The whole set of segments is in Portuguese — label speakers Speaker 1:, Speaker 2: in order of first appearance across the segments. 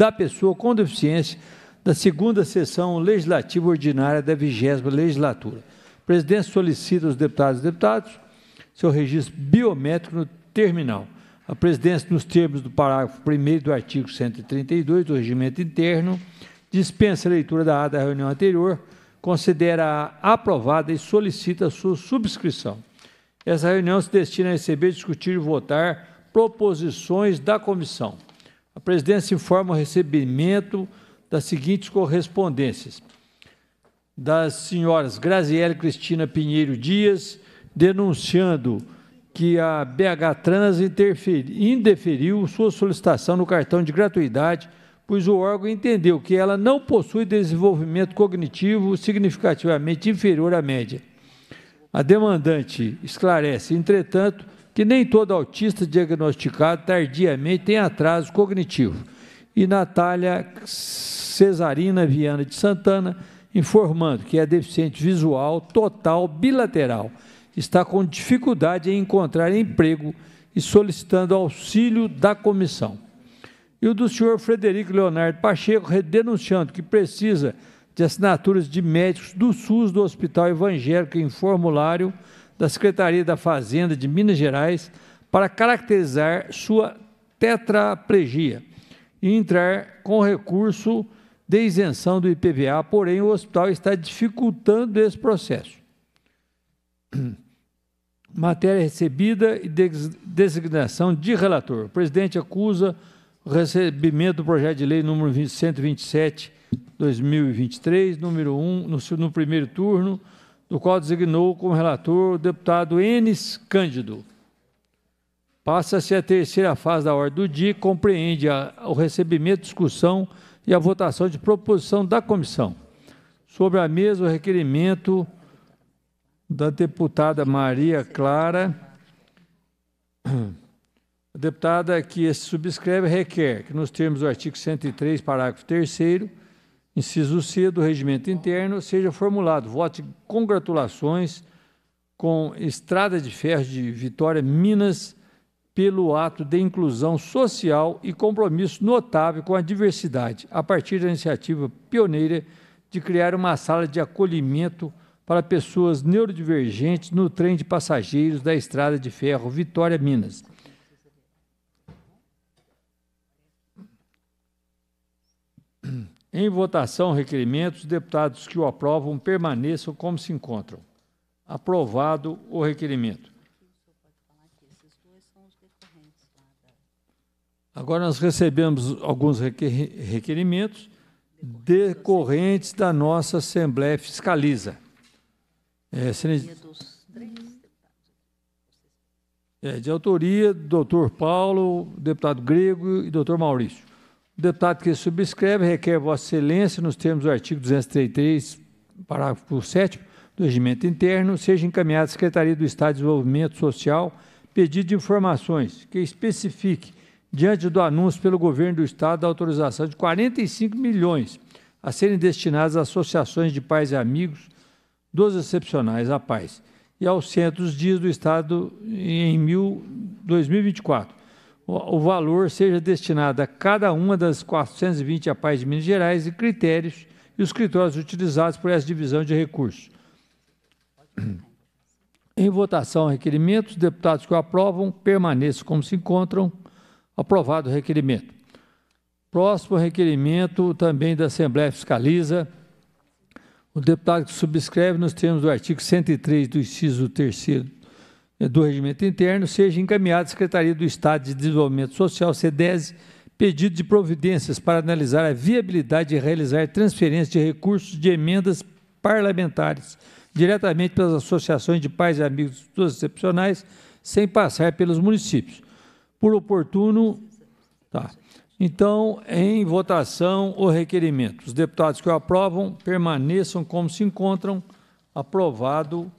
Speaker 1: da Pessoa com Deficiência da segunda sessão legislativa ordinária da vigésima legislatura. O presidente solicita aos deputados e deputadas seu registro biométrico no terminal. A presidência, nos termos do parágrafo 1 do artigo 132 do Regimento Interno, dispensa a leitura da ata da reunião anterior, considera a aprovada e solicita a sua subscrição. Essa reunião se destina a receber, discutir e votar proposições da comissão. A presidência informa o recebimento das seguintes correspondências. Das senhoras Graziele Cristina Pinheiro Dias, denunciando que a BH Trans indeferiu sua solicitação no cartão de gratuidade, pois o órgão entendeu que ela não possui desenvolvimento cognitivo significativamente inferior à média. A demandante esclarece, entretanto, que nem todo autista diagnosticado tardiamente tem atraso cognitivo. E Natália Cesarina Viana de Santana, informando que é deficiente visual total bilateral, está com dificuldade em encontrar emprego e solicitando auxílio da comissão. E o do senhor Frederico Leonardo Pacheco, denunciando que precisa de assinaturas de médicos do SUS do Hospital Evangélico em formulário da Secretaria da Fazenda de Minas Gerais para caracterizar sua tetraplegia e entrar com recurso de isenção do IPVA, porém o hospital está dificultando esse processo. Matéria recebida e designação de relator. O presidente acusa o recebimento do projeto de lei número 127 2023, número 1, no, no primeiro turno, do qual designou como relator o deputado Enes Cândido. Passa-se a terceira fase da ordem do dia, que compreende a, o recebimento, discussão e a votação de proposição da comissão. Sobre a mesa, o requerimento da deputada Maria Clara, a deputada que se subscreve requer que, nos termos do artigo 103, parágrafo 3 inciso C do regimento interno, seja formulado voto de congratulações com Estrada de Ferro de Vitória, Minas, pelo ato de inclusão social e compromisso notável com a diversidade, a partir da iniciativa pioneira de criar uma sala de acolhimento para pessoas neurodivergentes no trem de passageiros da Estrada de Ferro Vitória, Minas. Em votação, requerimentos, deputados que o aprovam permaneçam como se encontram. Aprovado o requerimento. Agora nós recebemos alguns requerimentos decorrentes da nossa Assembleia Fiscaliza. É, é de autoria do doutor Paulo, deputado Grego e doutor Maurício. O deputado que subscreve requer Vossa Excelência, nos termos do artigo 233, parágrafo 7 do Regimento Interno, seja encaminhado à Secretaria do Estado de Desenvolvimento Social pedido de informações que especifique, diante do anúncio pelo Governo do Estado da autorização de 45 milhões a serem destinados às associações de pais e amigos dos excepcionais à paz e aos centros dias do Estado em 2024 o valor seja destinado a cada uma das 420 APAES de Minas Gerais e critérios e os critérios utilizados por essa divisão de recursos. Em votação, requerimento os deputados que o aprovam permaneçam como se encontram. Aprovado o requerimento. Próximo requerimento também da Assembleia Fiscaliza. O deputado que subscreve nos termos do artigo 103 do inciso 3 é, do Regimento Interno seja encaminhado à Secretaria do Estado de Desenvolvimento Social, SEDESE, pedido de providências para analisar a viabilidade de realizar transferência de recursos de emendas parlamentares diretamente pelas associações de pais e amigos dos excepcionais, sem passar pelos municípios. Por oportuno, tá. Então, em votação, o requerimento. Os deputados que o aprovam permaneçam como se encontram. Aprovado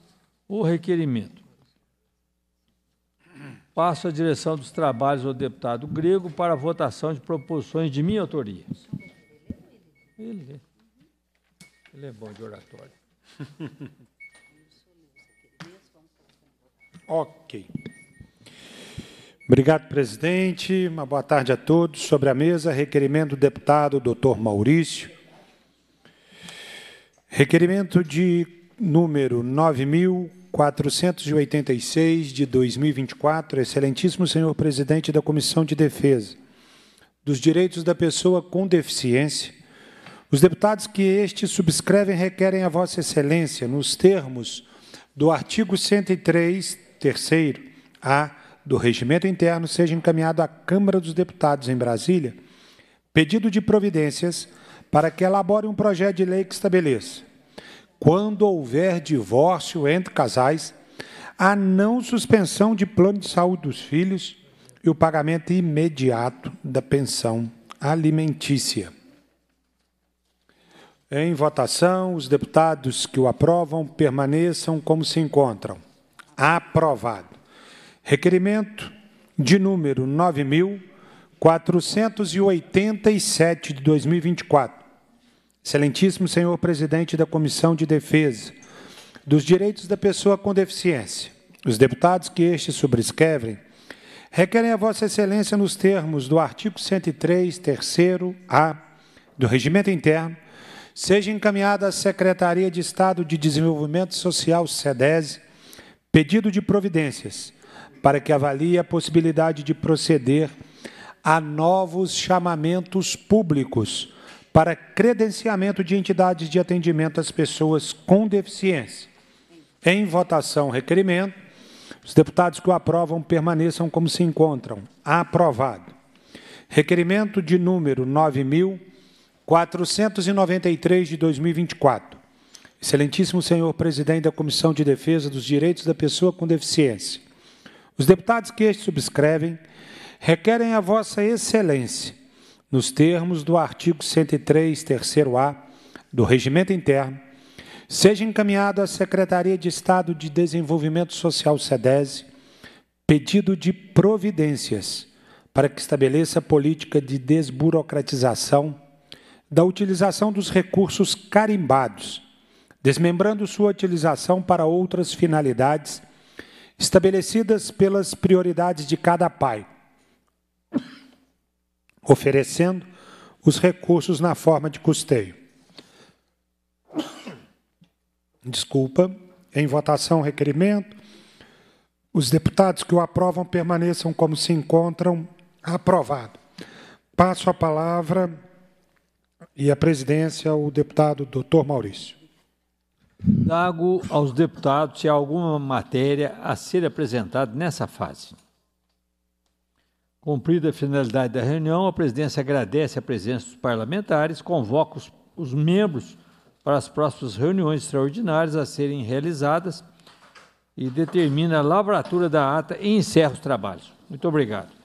Speaker 1: o requerimento. Passo a direção dos trabalhos ao deputado Grego para a votação de proposições de minha autoria. Ele, ele é bom de oratória.
Speaker 2: ok. Obrigado, presidente. Uma boa tarde a todos. Sobre a mesa, requerimento do deputado doutor Maurício. Requerimento de número 9000 486 de 2024, Excelentíssimo Senhor Presidente da Comissão de Defesa dos Direitos da Pessoa com Deficiência, os deputados que este subscrevem requerem a Vossa Excelência, nos termos do artigo 103, terceiro A do Regimento Interno, seja encaminhado à Câmara dos Deputados em Brasília pedido de providências para que elabore um projeto de lei que estabeleça quando houver divórcio entre casais, a não suspensão de plano de saúde dos filhos e o pagamento imediato da pensão alimentícia. Em votação, os deputados que o aprovam permaneçam como se encontram. Aprovado. Requerimento de número 9487 de 2024 Excelentíssimo senhor presidente da Comissão de Defesa dos Direitos da Pessoa com Deficiência, os deputados que este subscrevem requerem a Vossa Excelência nos termos do artigo 103, terceiro A do Regimento Interno, seja encaminhada à Secretaria de Estado de Desenvolvimento Social, SEDESE, pedido de providências para que avalie a possibilidade de proceder a novos chamamentos públicos para credenciamento de entidades de atendimento às pessoas com deficiência. Em votação, requerimento. Os deputados que o aprovam permaneçam como se encontram. Aprovado. Requerimento de número 9.493 de 2024. Excelentíssimo senhor presidente da Comissão de Defesa dos Direitos da Pessoa com Deficiência. Os deputados que este subscrevem requerem a vossa excelência nos termos do artigo 103, terceiro A do Regimento Interno, seja encaminhado à Secretaria de Estado de Desenvolvimento Social SEDESE pedido de providências para que estabeleça política de desburocratização da utilização dos recursos carimbados, desmembrando sua utilização para outras finalidades estabelecidas pelas prioridades de cada pai, oferecendo os recursos na forma de custeio. Desculpa. Em votação, o requerimento. Os deputados que o aprovam permaneçam como se encontram. Aprovado. Passo a palavra e a presidência ao deputado doutor Maurício.
Speaker 1: Dago aos deputados se há alguma matéria a ser apresentada nessa fase. Cumprida a finalidade da reunião, a presidência agradece a presença dos parlamentares, convoca os, os membros para as próximas reuniões extraordinárias a serem realizadas e determina a lavratura da ata e encerra os trabalhos. Muito obrigado.